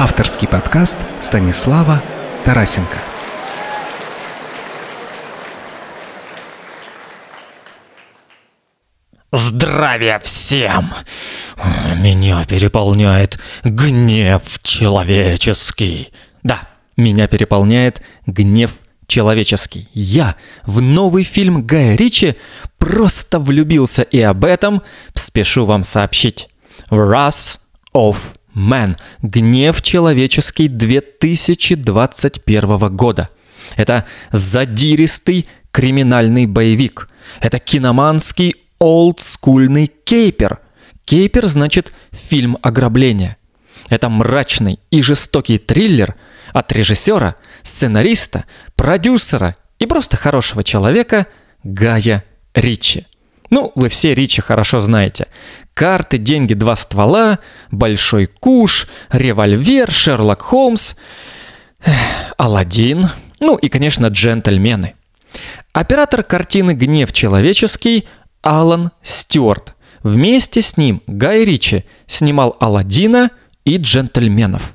Авторский подкаст Станислава Тарасенко. Здравия всем! Меня переполняет гнев человеческий. Да, меня переполняет гнев человеческий. Я в новый фильм Гая Ричи просто влюбился и об этом спешу вам сообчить. Wrath of Man. Гнев человеческий 2021 года. Это задиристый криминальный боевик. Это киноманский олдскульный кейпер. Кейпер значит фильм ограбления. Это мрачный и жестокий триллер от режиссера, сценариста, продюсера и просто хорошего человека Гая Ричи. Ну, вы все Ричи хорошо знаете. Карты, деньги, два ствола, большой куш, револьвер, Шерлок Холмс, Алладин, ну и, конечно, джентльмены. Оператор картины «Гнев человеческий» Алан Стюарт. Вместе с ним Гай Ричи снимал Алладина и джентльменов.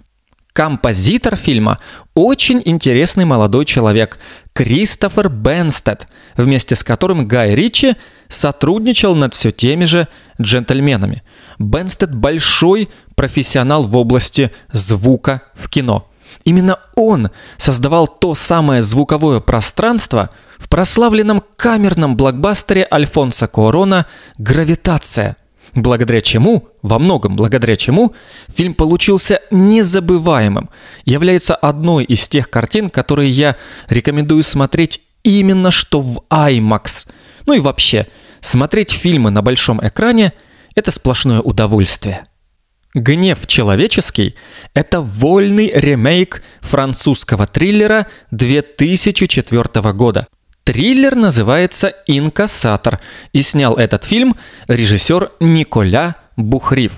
Композитор фильма – очень интересный молодой человек Кристофер Бенстед, вместе с которым Гай Ричи сотрудничал над все теми же джентльменами. Бенстед – большой профессионал в области звука в кино. Именно он создавал то самое звуковое пространство в прославленном камерном блокбастере Альфонса Куарона «Гравитация», благодаря чему, во многом благодаря чему, фильм получился незабываемым, является одной из тех картин, которые я рекомендую смотреть именно что в IMAX. Ну и вообще, смотреть фильмы на большом экране – это сплошное удовольствие. «Гнев человеческий» — это вольный ремейк французского триллера 2004 года – Триллер называется «Инкассатор» и снял этот фильм режиссер Николя Бухрив.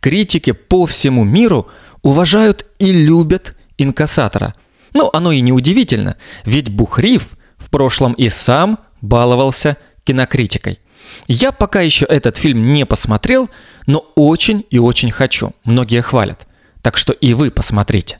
Критики по всему миру уважают и любят инкассатора. Ну, оно и не удивительно, ведь Бухрив в прошлом и сам баловался кинокритикой. Я пока еще этот фильм не посмотрел, но очень и очень хочу. Многие хвалят. Так что и вы посмотрите.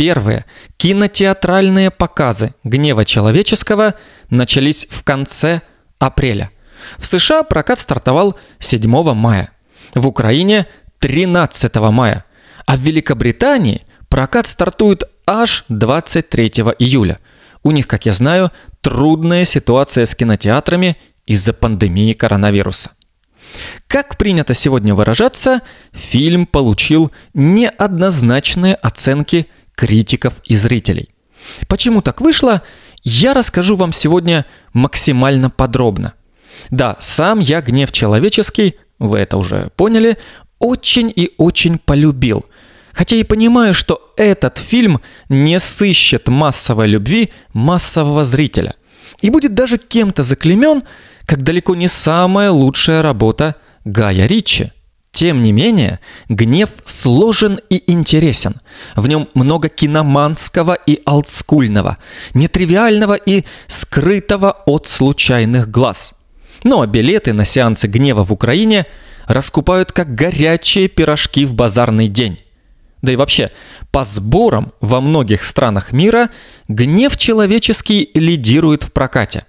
Первые кинотеатральные показы «Гнева человеческого» начались в конце апреля. В США прокат стартовал 7 мая, в Украине 13 мая, а в Великобритании прокат стартует аж 23 июля. У них, как я знаю, трудная ситуация с кинотеатрами из-за пандемии коронавируса. Как принято сегодня выражаться, фильм получил неоднозначные оценки – критиков и зрителей. Почему так вышло, я расскажу вам сегодня максимально подробно. Да, сам я гнев человеческий, вы это уже поняли, очень и очень полюбил. Хотя и понимаю, что этот фильм не сыщет массовой любви массового зрителя. И будет даже кем-то заклемен, как далеко не самая лучшая работа Гая Ричи – тем не менее, гнев сложен и интересен. В нем много киноманского и олдскульного, нетривиального и скрытого от случайных глаз. Ну а билеты на сеансы гнева в Украине раскупают как горячие пирожки в базарный день. Да и вообще, по сборам во многих странах мира гнев человеческий лидирует в прокате.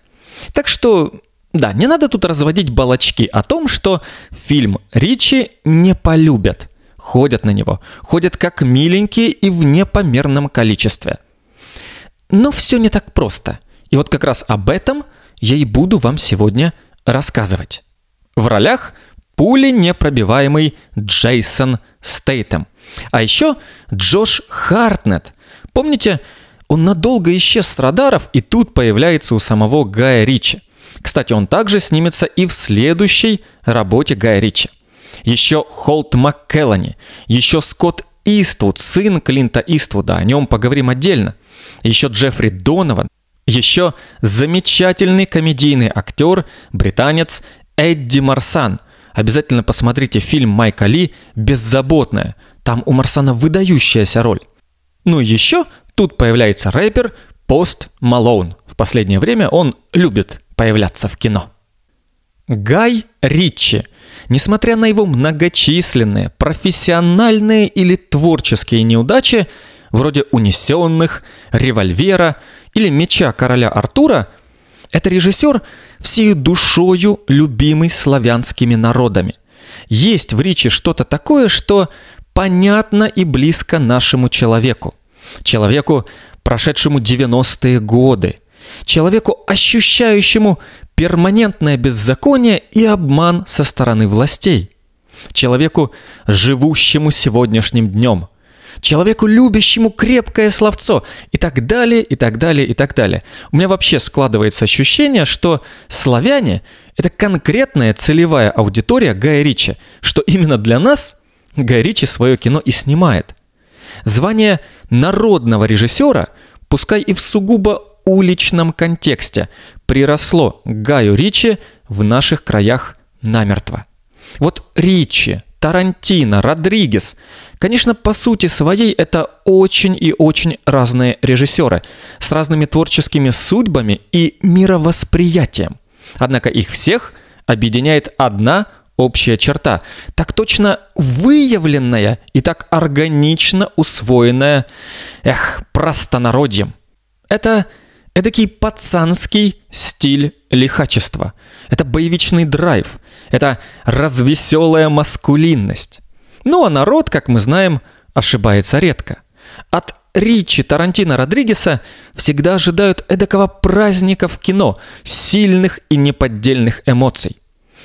Так что да, не надо тут разводить балочки о том, что фильм Ричи не полюбят. Ходят на него, ходят как миленькие и в непомерном количестве. Но все не так просто. И вот как раз об этом я и буду вам сегодня рассказывать. В ролях пули непробиваемый Джейсон Стейтем. А еще Джош Хартнет. Помните, он надолго исчез с радаров и тут появляется у самого Гая Ричи – кстати, он также снимется и в следующей работе Гая Ричи. Еще Холт МакКеллани, еще Скотт Иствуд, сын Клинта Иствуда, о нем поговорим отдельно. Еще Джеффри Донован, еще замечательный комедийный актер, британец Эдди Марсан. Обязательно посмотрите фильм Майка Ли «Беззаботная». Там у Марсана выдающаяся роль. Ну и еще тут появляется рэпер Пост Малоун. В последнее время он любит появляться в кино. Гай Ричи, несмотря на его многочисленные профессиональные или творческие неудачи, вроде «Унесенных», «Револьвера» или «Меча короля Артура», это режиссер всей душою любимый славянскими народами. Есть в Ричи что-то такое, что понятно и близко нашему человеку. Человеку, прошедшему 90-е годы – человеку, ощущающему перманентное беззаконие и обман со стороны властей, человеку, живущему сегодняшним днем, человеку, любящему крепкое словцо и так далее, и так далее, и так далее. У меня вообще складывается ощущение, что славяне – это конкретная целевая аудитория Гая Ричи, что именно для нас Гай Ричи свое кино и снимает. Звание народного режиссера, пускай и в сугубо уличном контексте приросло к Гаю Ричи в наших краях намертво. Вот Ричи, Тарантино, Родригес. Конечно, по сути своей это очень и очень разные режиссеры с разными творческими судьбами и мировосприятием. Однако их всех объединяет одна общая черта, так точно выявленная и так органично усвоенная, эх, простонародьем. Это – Эдакий пацанский стиль лихачества. Это боевичный драйв. Это развеселая маскулинность. Ну а народ, как мы знаем, ошибается редко. От Ричи Тарантино Родригеса всегда ожидают эдакого праздника в кино, сильных и неподдельных эмоций.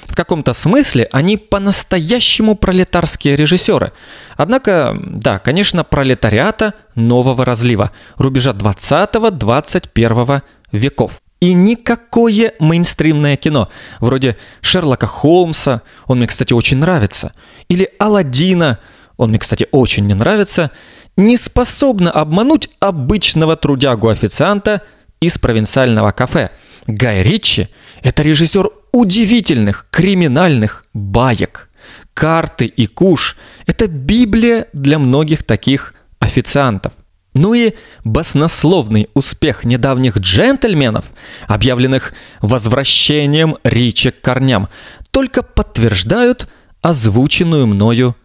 В каком-то смысле они по-настоящему пролетарские режиссеры. Однако, да, конечно, пролетариата нового разлива, рубежа 20-21 веков. И никакое мейнстримное кино, вроде Шерлока Холмса, он мне, кстати, очень нравится, или Алладина, он мне, кстати, очень не нравится, не способно обмануть обычного трудягу-официанта из провинциального кафе. Гай Ричи – это режиссер удивительных криминальных баек. Карты и куш – это Библия для многих таких официантов. Ну и баснословный успех недавних джентльменов, объявленных возвращением Ричи к корням, только подтверждают озвученную мною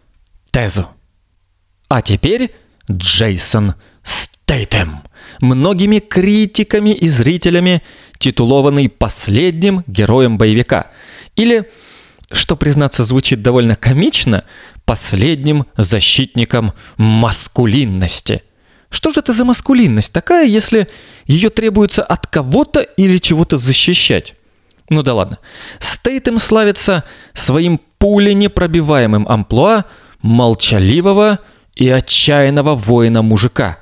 тезу. А теперь Джейсон Стейтем многими критиками и зрителями, титулованный последним героем боевика. Или, что, признаться, звучит довольно комично, последним защитником маскулинности. Что же это за маскулинность такая, если ее требуется от кого-то или чего-то защищать? Ну да ладно. Стейтем славится своим пуленепробиваемым амплуа молчаливого и отчаянного воина-мужика –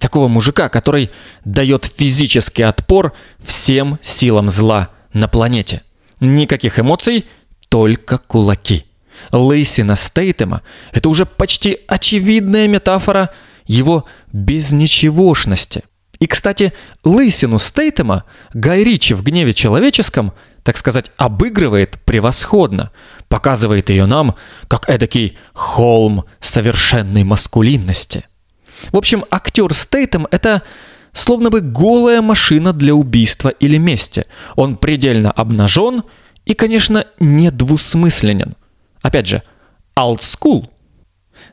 Такого мужика, который дает физический отпор всем силам зла на планете. Никаких эмоций, только кулаки. Лысина Стейтема – это уже почти очевидная метафора его безничегошности. И, кстати, лысину Стейтема Гай Ричи в «Гневе человеческом», так сказать, обыгрывает превосходно, показывает ее нам как эдакий холм совершенной маскулинности. В общем, актер Стейтем — это словно бы голая машина для убийства или мести. Он предельно обнажен и, конечно, недвусмысленен. Опять же, олдскул.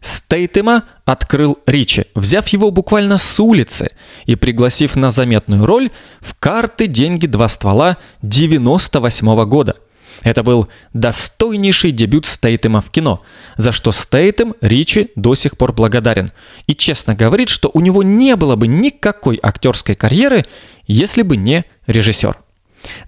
Стейтема открыл Ричи, взяв его буквально с улицы и пригласив на заметную роль в карты «Деньги. Два ствола» 98 -го года – это был достойнейший дебют Стейтема в кино, за что Стейтем Ричи до сих пор благодарен и честно говорит, что у него не было бы никакой актерской карьеры, если бы не режиссер.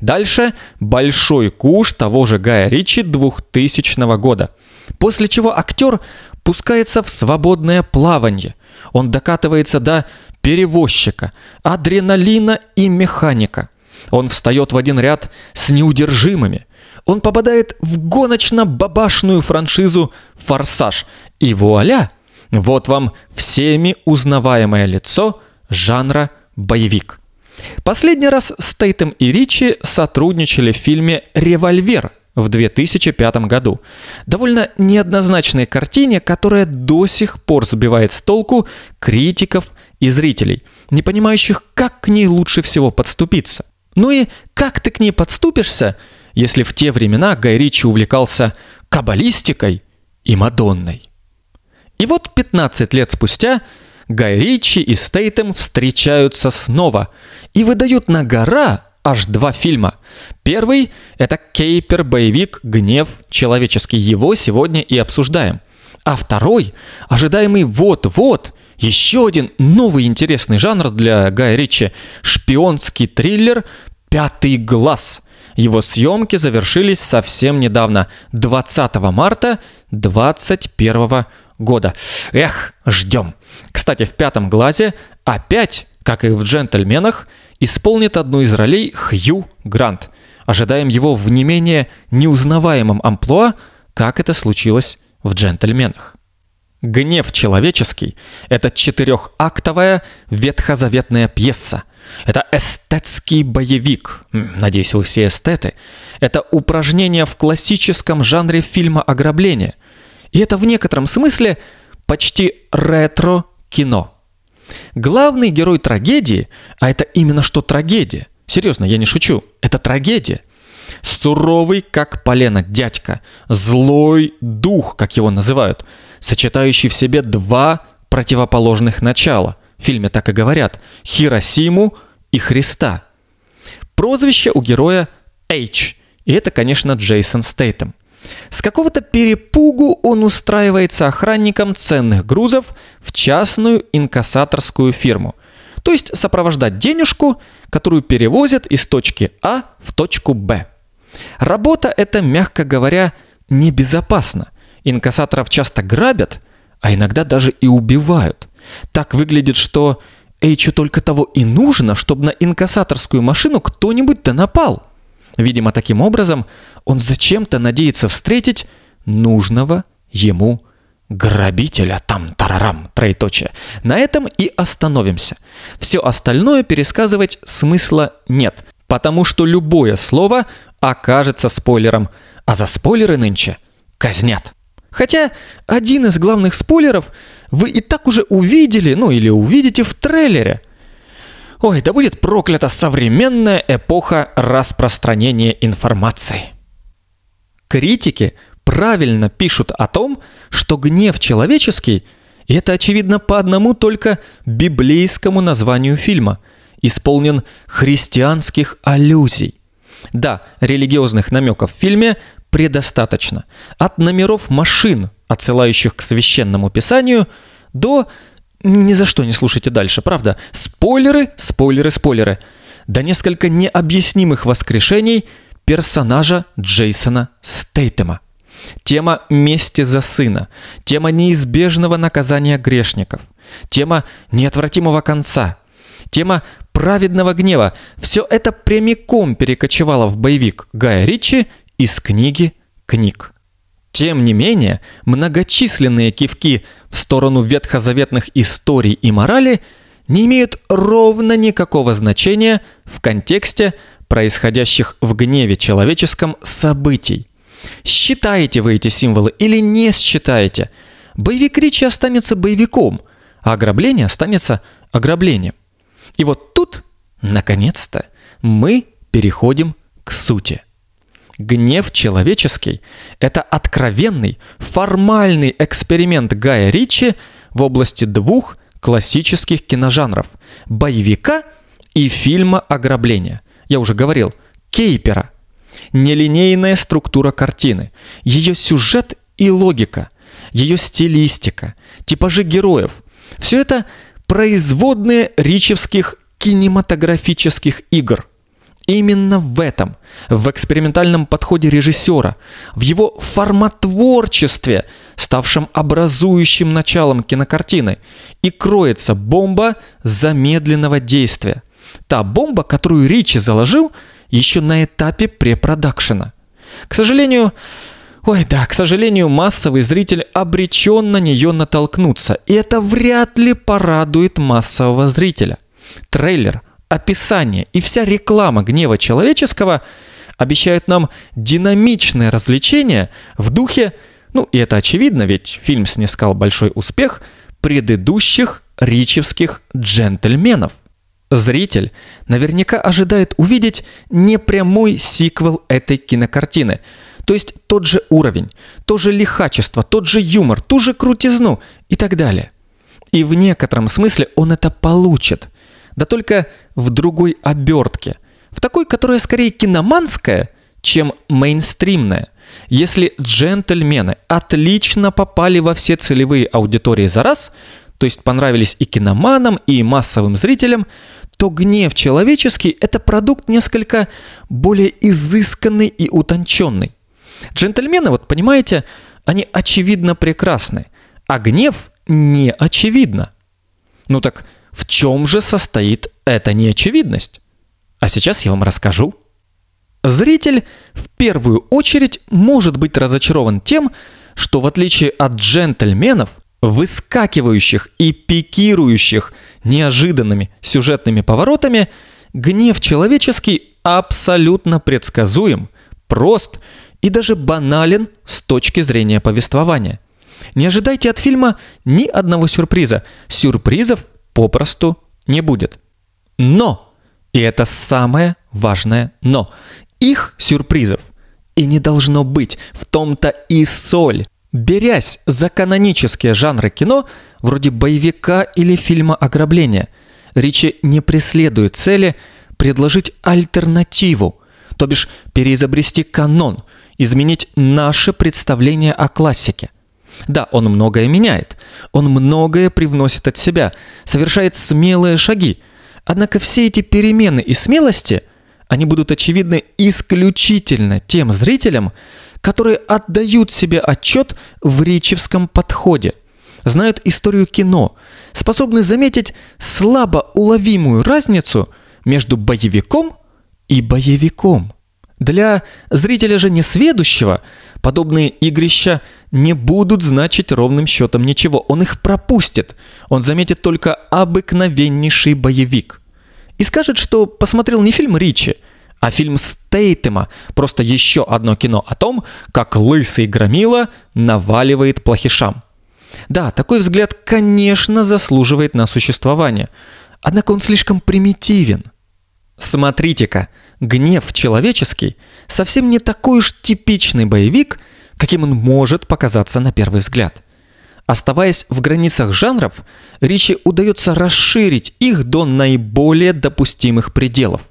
Дальше большой куш того же Гая Ричи 2000 года, после чего актер пускается в свободное плавание. Он докатывается до перевозчика, адреналина и механика – он встает в один ряд с неудержимыми, он попадает в гоночно-бабашную франшизу «Форсаж». И вуаля! Вот вам всеми узнаваемое лицо жанра боевик. Последний раз Стейтем и Ричи сотрудничали в фильме «Револьвер» в 2005 году. Довольно неоднозначной картине, которая до сих пор сбивает с толку критиков и зрителей, не понимающих, как к ней лучше всего подступиться. Ну и как ты к ней подступишься – если в те времена Гай Ричи увлекался каббалистикой и Мадонной. И вот 15 лет спустя Гай Ричи и Стейтем встречаются снова и выдают на гора аж два фильма. Первый – это кейпер-боевик «Гнев человеческий». Его сегодня и обсуждаем. А второй – ожидаемый вот-вот – еще один новый интересный жанр для Гая Ричи – шпионский триллер «Пятый глаз», его съемки завершились совсем недавно, 20 марта 2021 года. Эх, ждем. Кстати, в «Пятом глазе» опять, как и в «Джентльменах», исполнит одну из ролей Хью Грант. Ожидаем его в не менее неузнаваемом амплуа, как это случилось в «Джентльменах». «Гнев человеческий» — это четырехактовая ветхозаветная пьеса, это эстетский боевик. Надеюсь, вы все эстеты. Это упражнение в классическом жанре фильма ограбления. И это в некотором смысле почти ретро-кино. Главный герой трагедии, а это именно что трагедия. Серьезно, я не шучу. Это трагедия. Суровый, как полено, дядька. Злой дух, как его называют. Сочетающий в себе два противоположных начала – фильме так и говорят, Хиросиму и Христа. Прозвище у героя H, и это, конечно, Джейсон Стейтем. С какого-то перепугу он устраивается охранником ценных грузов в частную инкассаторскую фирму. То есть сопровождать денежку, которую перевозят из точки А в точку Б. Работа эта, мягко говоря, небезопасна. Инкассаторов часто грабят, а иногда даже и убивают. Так выглядит, что Эйчу только того и нужно, чтобы на инкассаторскую машину кто-нибудь-то напал. Видимо, таким образом он зачем-то надеется встретить нужного ему грабителя. Там тарарам, троеточие. На этом и остановимся. Все остальное пересказывать смысла нет, потому что любое слово окажется спойлером, а за спойлеры нынче казнят. Хотя один из главных спойлеров – вы и так уже увидели, ну или увидите в трейлере. Ой, да будет проклята современная эпоха распространения информации. Критики правильно пишут о том, что гнев человеческий – и это очевидно по одному только библейскому названию фильма – исполнен христианских аллюзий. Да, религиозных намеков в фильме предостаточно. От номеров машин отсылающих к священному писанию, до ни за что не слушайте дальше, правда? Спойлеры, спойлеры, спойлеры. До несколько необъяснимых воскрешений персонажа Джейсона Стейтема. Тема мести за сына, тема неизбежного наказания грешников, тема неотвратимого конца, тема праведного гнева. Все это прямиком перекочевало в боевик Гая Ричи из книги книг. Тем не менее, многочисленные кивки в сторону ветхозаветных историй и морали не имеют ровно никакого значения в контексте происходящих в гневе человеческом событий. Считаете вы эти символы или не считаете? Боевик Ричи останется боевиком, а ограбление останется ограблением. И вот тут, наконец-то, мы переходим к сути – Гнев человеческий – это откровенный, формальный эксперимент Гая Ричи в области двух классических киножанров – боевика и фильма «Ограбление». Я уже говорил, Кейпера. Нелинейная структура картины, ее сюжет и логика, ее стилистика, типажи героев – все это производные ричевских кинематографических игр – Именно в этом, в экспериментальном подходе режиссера, в его форматворчестве, ставшем образующим началом кинокартины, и кроется бомба замедленного действия. Та бомба, которую Ричи заложил еще на этапе препродакшена. К сожалению, Ой, да, к сожалению, массовый зритель обречен на нее натолкнуться, и это вряд ли порадует массового зрителя. Трейлер – описание и вся реклама гнева человеческого обещают нам динамичное развлечение в духе, ну и это очевидно, ведь фильм снискал большой успех, предыдущих ричевских джентльменов. Зритель наверняка ожидает увидеть непрямой сиквел этой кинокартины. То есть тот же уровень, то же лихачество, тот же юмор, ту же крутизну и так далее. И в некотором смысле он это получит – да только в другой обертке, в такой, которая скорее киноманская, чем мейнстримная. Если джентльмены отлично попали во все целевые аудитории за раз, то есть понравились и киноманам, и массовым зрителям, то гнев человеческий – это продукт несколько более изысканный и утонченный. Джентльмены, вот понимаете, они очевидно прекрасны, а гнев не очевидно. Ну так в чем же состоит эта неочевидность? А сейчас я вам расскажу. Зритель в первую очередь может быть разочарован тем, что в отличие от джентльменов, выскакивающих и пикирующих неожиданными сюжетными поворотами, гнев человеческий абсолютно предсказуем, прост и даже банален с точки зрения повествования. Не ожидайте от фильма ни одного сюрприза. Сюрпризов попросту не будет. Но, и это самое важное но, их сюрпризов и не должно быть, в том-то и соль. Берясь за канонические жанры кино, вроде боевика или фильма ограбления, Ричи не преследует цели предложить альтернативу, то бишь переизобрести канон, изменить наше представление о классике – да, он многое меняет, он многое привносит от себя, совершает смелые шаги. Однако все эти перемены и смелости, они будут очевидны исключительно тем зрителям, которые отдают себе отчет в речевском подходе, знают историю кино, способны заметить слабо уловимую разницу между боевиком и боевиком. Для зрителя же несведущего – Подобные игрища не будут значить ровным счетом ничего. Он их пропустит. Он заметит только обыкновеннейший боевик. И скажет, что посмотрел не фильм Ричи, а фильм Стейтема, просто еще одно кино о том, как лысый громила наваливает плохишам. Да, такой взгляд, конечно, заслуживает на существование. Однако он слишком примитивен. Смотрите-ка, гнев человеческий совсем не такой уж типичный боевик, каким он может показаться на первый взгляд. Оставаясь в границах жанров, Ричи удается расширить их до наиболее допустимых пределов.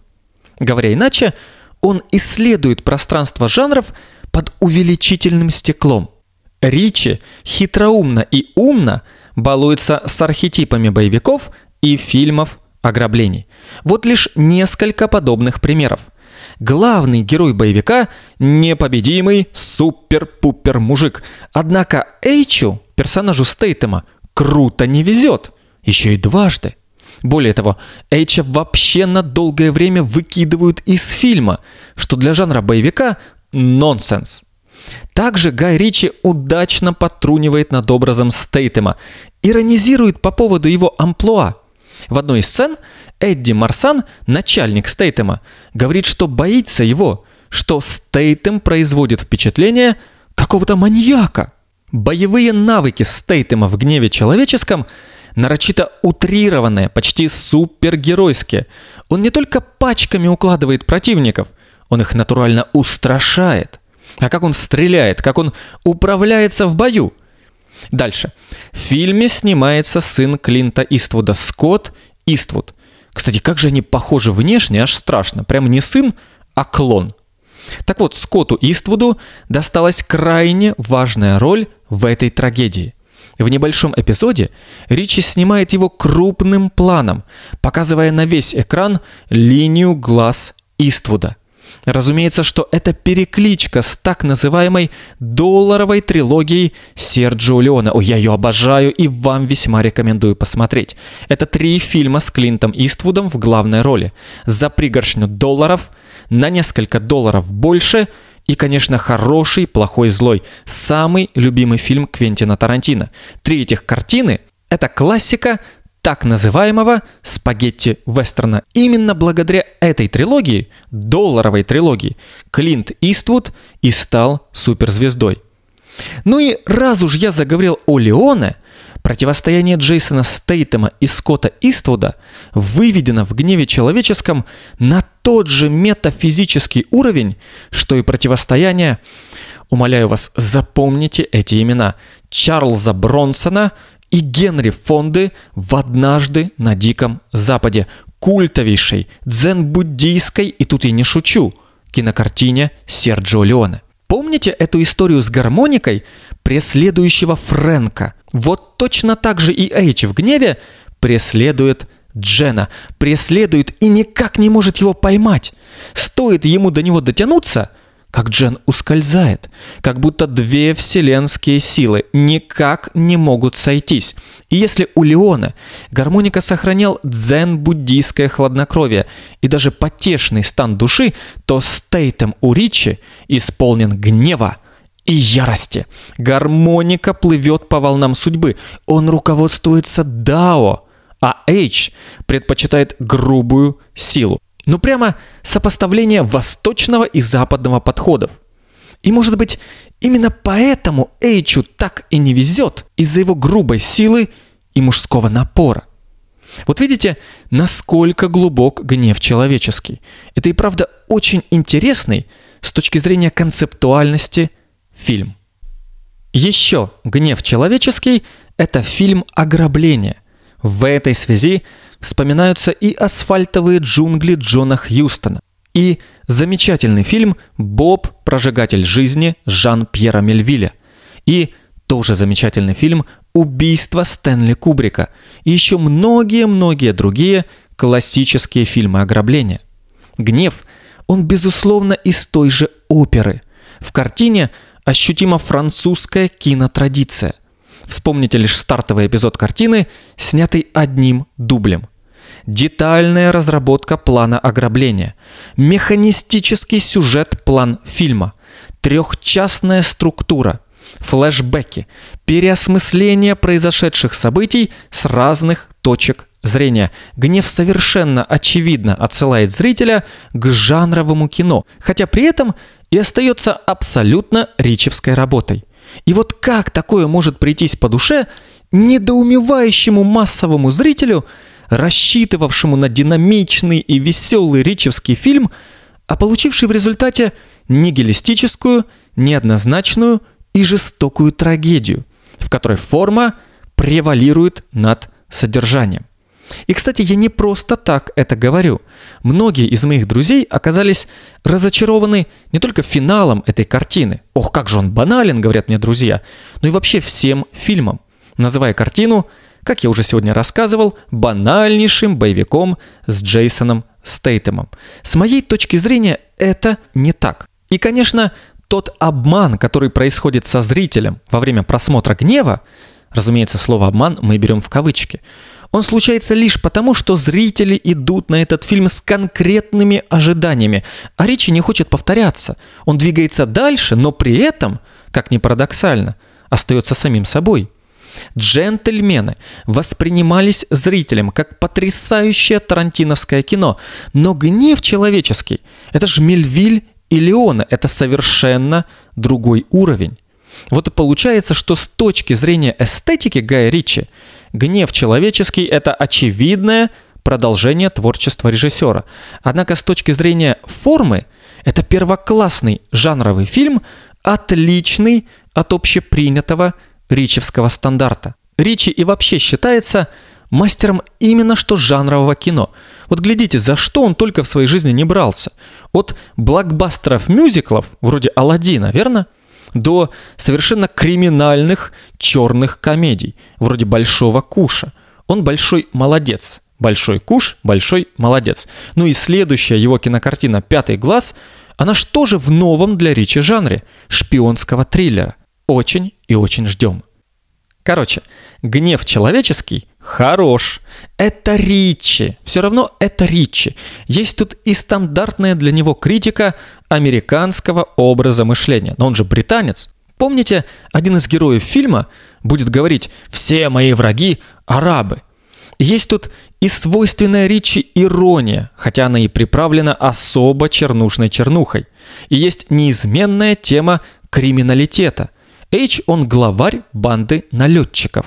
Говоря иначе, он исследует пространство жанров под увеличительным стеклом. Ричи хитроумно и умно балуется с архетипами боевиков и фильмов ограблений. Вот лишь несколько подобных примеров. Главный герой боевика – непобедимый супер-пупер-мужик. Однако Эйчу, персонажу Стейтема, круто не везет. Еще и дважды. Более того, Эйча вообще на долгое время выкидывают из фильма, что для жанра боевика – нонсенс. Также Гай Ричи удачно потрунивает над образом Стейтема, иронизирует по поводу его амплуа – в одной из сцен Эдди Марсан, начальник Стейтема, говорит, что боится его, что Стейтем производит впечатление какого-то маньяка. Боевые навыки Стейтема в гневе человеческом нарочито утрированные, почти супергеройские. Он не только пачками укладывает противников, он их натурально устрашает. А как он стреляет, как он управляется в бою – Дальше. В фильме снимается сын Клинта Иствуда Скотт Иствуд. Кстати, как же они похожи внешне, аж страшно. Прям не сын, а клон. Так вот, Скотту Иствуду досталась крайне важная роль в этой трагедии. В небольшом эпизоде Ричи снимает его крупным планом, показывая на весь экран линию глаз Иствуда – Разумеется, что это перекличка с так называемой долларовой трилогией Серджио Леона. Ой, я ее обожаю и вам весьма рекомендую посмотреть. Это три фильма с Клинтом Иствудом в главной роли. За пригоршню долларов, на несколько долларов больше – и, конечно, «Хороший, плохой, злой» – самый любимый фильм Квентина Тарантино. Три этих картины – это классика так называемого спагетти-вестерна. Именно благодаря этой трилогии, долларовой трилогии, Клинт Иствуд и стал суперзвездой. Ну и раз уж я заговорил о Леоне, противостояние Джейсона Стейтема и Скотта Иствуда выведено в гневе человеческом на тот же метафизический уровень, что и противостояние, умоляю вас, запомните эти имена, Чарльза Бронсона и Генри Фонды в «Однажды на Диком Западе» культовейшей дзен-буддийской, и тут я не шучу, кинокартине Серджио Леоне. Помните эту историю с гармоникой преследующего Фрэнка? Вот точно так же и Эйч в гневе преследует Джена, преследует и никак не может его поймать. Стоит ему до него дотянуться, как Джен ускользает, как будто две вселенские силы никак не могут сойтись. И если у Леона гармоника сохранял дзен-буддийское хладнокровие и даже потешный стан души, то стейтом у Ричи исполнен гнева и ярости. Гармоника плывет по волнам судьбы, он руководствуется дао, а Эйч предпочитает грубую силу. Но ну, прямо сопоставление восточного и западного подходов. И может быть, именно поэтому Эйчу так и не везет из-за его грубой силы и мужского напора. Вот видите, насколько глубок гнев человеческий. Это и правда очень интересный с точки зрения концептуальности фильм. Еще «Гнев человеческий» — это фильм ограбления. В этой связи вспоминаются и асфальтовые джунгли Джона Хьюстона, и замечательный фильм «Боб. Прожигатель жизни» Жан-Пьера Мельвиля, и тоже замечательный фильм «Убийство Стэнли Кубрика», и еще многие-многие другие классические фильмы ограбления. «Гнев» он, безусловно, из той же оперы. В картине ощутима французская кинотрадиция – Вспомните лишь стартовый эпизод картины, снятый одним дублем. Детальная разработка плана ограбления. Механистический сюжет план фильма. Трехчастная структура. Флэшбэки. Переосмысление произошедших событий с разных точек зрения. Гнев совершенно очевидно отсылает зрителя к жанровому кино, хотя при этом и остается абсолютно ричевской работой. И вот как такое может прийтись по душе недоумевающему массовому зрителю, рассчитывавшему на динамичный и веселый ричевский фильм, а получивший в результате нигилистическую, неоднозначную и жестокую трагедию, в которой форма превалирует над содержанием. И, кстати, я не просто так это говорю. Многие из моих друзей оказались разочарованы не только финалом этой картины. Ох, как же он банален, говорят мне друзья. Но и вообще всем фильмом. Называя картину, как я уже сегодня рассказывал, банальнейшим боевиком с Джейсоном Стейтемом. С моей точки зрения, это не так. И, конечно, тот обман, который происходит со зрителем во время просмотра гнева, разумеется, слово «обман» мы берем в кавычки – он случается лишь потому, что зрители идут на этот фильм с конкретными ожиданиями, а Ричи не хочет повторяться. Он двигается дальше, но при этом, как ни парадоксально, остается самим собой. «Джентльмены» воспринимались зрителям как потрясающее тарантиновское кино, но гнев человеческий – это же Мельвиль и Леона, это совершенно другой уровень. Вот и получается, что с точки зрения эстетики Гая Ричи – Гнев человеческий – это очевидное продолжение творчества режиссера. Однако с точки зрения формы, это первоклассный жанровый фильм, отличный от общепринятого ричевского стандарта. Ричи и вообще считается мастером именно что жанрового кино. Вот глядите, за что он только в своей жизни не брался. От блокбастеров мюзиклов, вроде «Аладдина», верно? – до совершенно криминальных черных комедий, вроде «Большого куша». Он большой молодец. Большой куш, большой молодец. Ну и следующая его кинокартина «Пятый глаз», она что же в новом для Ричи жанре – шпионского триллера. Очень и очень ждем. Короче, гнев человеческий хорош. Это Ричи. Все равно это Ричи. Есть тут и стандартная для него критика американского образа мышления. Но он же британец. Помните, один из героев фильма будет говорить «Все мои враги – арабы». Есть тут и свойственная Ричи ирония, хотя она и приправлена особо чернушной чернухой. И есть неизменная тема криминалитета – Эйч он главарь банды налетчиков.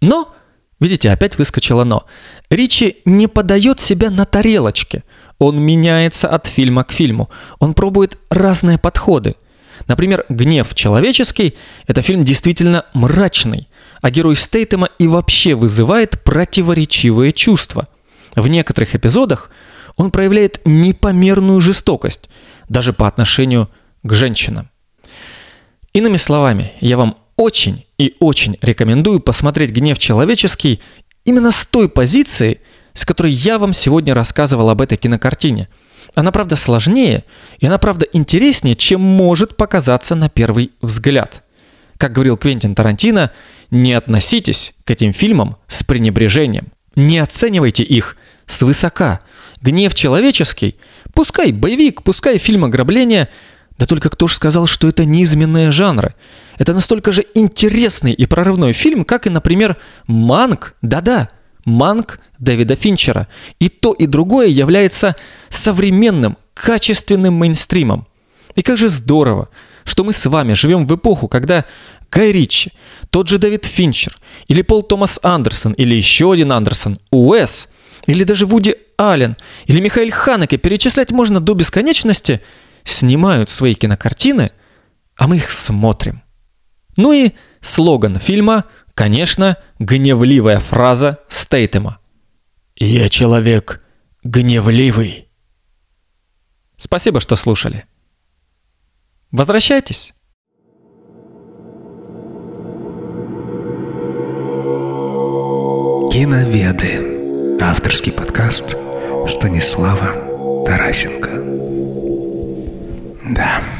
Но, видите, опять выскочило но. Ричи не подает себя на тарелочке. Он меняется от фильма к фильму. Он пробует разные подходы. Например, «Гнев человеческий» — это фильм действительно мрачный, а герой Стейтема и вообще вызывает противоречивые чувства. В некоторых эпизодах он проявляет непомерную жестокость, даже по отношению к женщинам. Иными словами, я вам очень и очень рекомендую посмотреть «Гнев человеческий» именно с той позиции, с которой я вам сегодня рассказывал об этой кинокартине. Она, правда, сложнее, и она, правда, интереснее, чем может показаться на первый взгляд. Как говорил Квентин Тарантино, не относитесь к этим фильмам с пренебрежением. Не оценивайте их свысока. «Гнев человеческий», пускай боевик, пускай фильм ограбления – да только кто ж сказал, что это неизменные жанры? Это настолько же интересный и прорывной фильм, как и, например, «Манк». Да-да, «Манк» Дэвида Финчера. И то, и другое является современным, качественным мейнстримом. И как же здорово, что мы с вами живем в эпоху, когда Гай Ричи, тот же Дэвид Финчер, или Пол Томас Андерсон, или еще один Андерсон, Уэс, или даже Вуди Аллен, или Михаил Ханеке, перечислять можно до бесконечности – снимают свои кинокартины, а мы их смотрим. Ну и слоган фильма, конечно, гневливая фраза Стейтема. «Я человек гневливый». Спасибо, что слушали. Возвращайтесь. Киноведы. Авторский подкаст Станислава Тарасенко. Damn.